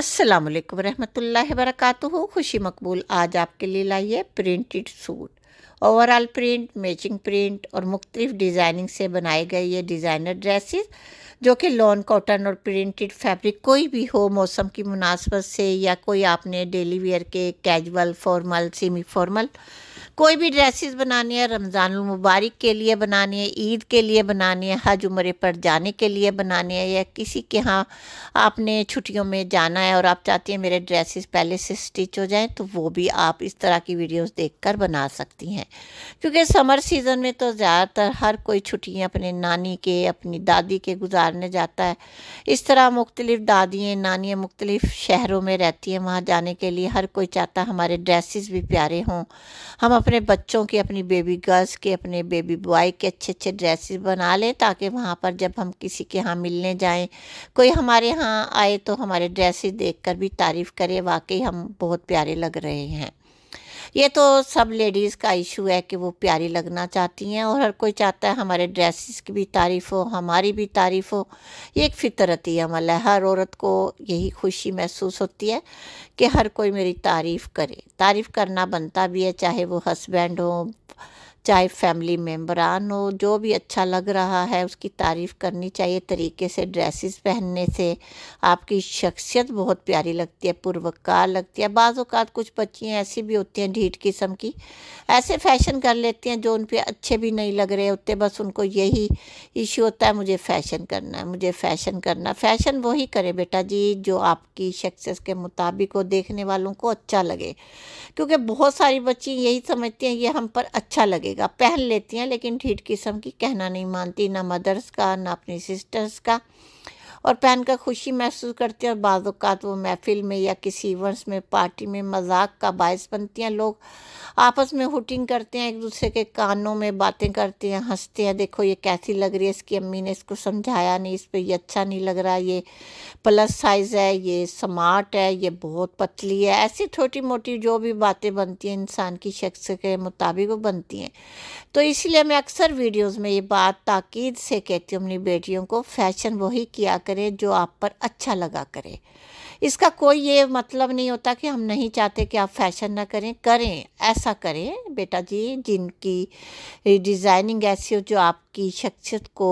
अस्सलाम वालेकुम रहमतुल्लाहि वरक़ खुशी मकबूल आज आपके लिए लाई है printed suit overall print matching print और मुख्तलिफ डिज़ाइनिंग से बनाए गए ये डिज़ाइनर ड्रेसेस जो कि लॉन कॉटन और प्रिंटेड फैब्रिक कोई भी हो मौसम की मुनासबत से या कोई आपने डेली वेयर के कैजुअल फॉर्मल सेमी फॉर्मल कोई भी ड्रेसेस बनानी है रमज़ान मुबारक के लिए बनानी है ईद के लिए बनानी है हज उम्र पर जाने के लिए बनानी है या किसी के यहाँ आपने छुट्टियों में जाना है और आप चाहती हैं मेरे ड्रेसेस पहले से स्टिच हो जाएं तो वो भी आप इस तरह की वीडियोस देखकर बना सकती हैं क्योंकि समर सीज़न में तो ज़्यादातर हर कोई छुट्टियाँ अपने नानी के अपनी दादी के गुजारने जाता है इस तरह मुख्तलिफ़ दादियाँ नानियाँ मुख्तलिफ़ शहरों में रहती हैं वहाँ जाने के लिए हर कोई चाहता हमारे ड्रेसेस भी प्यारे हों हम अपने बच्चों की अपनी बेबी गर्ल्स के अपने बेबी बॉय के अच्छे अच्छे ड्रेसेस बना लें ताकि वहाँ पर जब हम किसी के यहाँ मिलने जाएं कोई हमारे यहाँ आए तो हमारे ड्रेसेस देखकर भी तारीफ़ करे वाकई हम बहुत प्यारे लग रहे हैं ये तो सब लेडीज़ का इशू है कि वो प्यारी लगना चाहती हैं और हर कोई चाहता है हमारे ड्रेसिस की भी तारीफ़ हो हमारी भी तारीफ़ हो ये एक फितरती अमल है हर औरत को यही खुशी महसूस होती है कि हर कोई मेरी तारीफ़ करे तारीफ़ करना बनता भी है चाहे वो हस्बैंड हो चाहे फैमिली मेम्बरान हो जो भी अच्छा लग रहा है उसकी तारीफ़ करनी चाहिए तरीके से ड्रेसेस पहनने से आपकी शख्सियत बहुत प्यारी लगती है पुरवकार लगती है बाज़ अवत कुछ बच्चियाँ ऐसी भी होती हैं ढीठ किस्म की ऐसे फैशन कर लेती हैं जो उन पर अच्छे भी नहीं लग रहे होते बस उनको यही इशू होता है मुझे फ़ैशन करना है मुझे फ़ैशन करना फ़ैशन वही करे बेटा जी जो आपकी शख्सियत के मुताबिक हो देखने वालों को अच्छा लगे क्योंकि बहुत सारी बच्ची यही समझती हैं ये हम पर अच्छा लगे देगा पहन लेती हैं लेकिन ठीक किस्म की कहना नहीं मानती ना मदर्स का ना अपनी सिस्टर्स का और पहन कर खुशी महसूस करते हैं और बाज़ात वो महफिल में या किसी इवेंट्स में पार्टी में मजाक का बायस बनती हैं लोग आपस में हुटिंग करते हैं एक दूसरे के कानों में बातें करते हैं हंसते हैं देखो ये कैसी लग रही है इसकी अम्मी ने इसको समझाया नहीं इस पर यह अच्छा नहीं लग रहा ये प्लस साइज़ है ये स्मार्ट है ये बहुत पतली है ऐसी छोटी मोटी जो भी बातें बनती हैं इंसान की शख्स के मुताबिक वो बनती हैं तो इसलिए मैं अक्सर वीडियोज़ में ये बात ताकीद से कहती हूँ अपनी बेटियों को फैशन वही किया कर करें जो आप पर अच्छा लगा करे इसका कोई ये मतलब नहीं होता कि हम नहीं चाहते कि आप फैशन ना करें करें ऐसा करें बेटा जी जिनकी डिज़ाइनिंग ऐसी हो जो आपकी शख्सियत को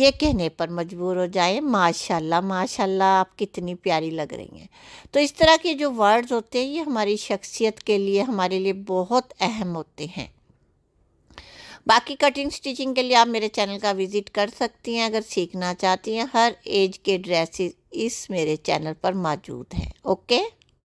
ये कहने पर मजबूर हो जाए माशाल्लाह माशाल्लाह आप कितनी प्यारी लग रही हैं तो इस तरह के जो वर्ड्स होते हैं ये हमारी शख्सियत के लिए हमारे लिए बहुत अहम होते हैं बाकी कटिंग स्टिचिंग के लिए आप मेरे चैनल का विज़िट कर सकती हैं अगर सीखना चाहती हैं हर एज के ड्रेसेस इस मेरे चैनल पर मौजूद हैं ओके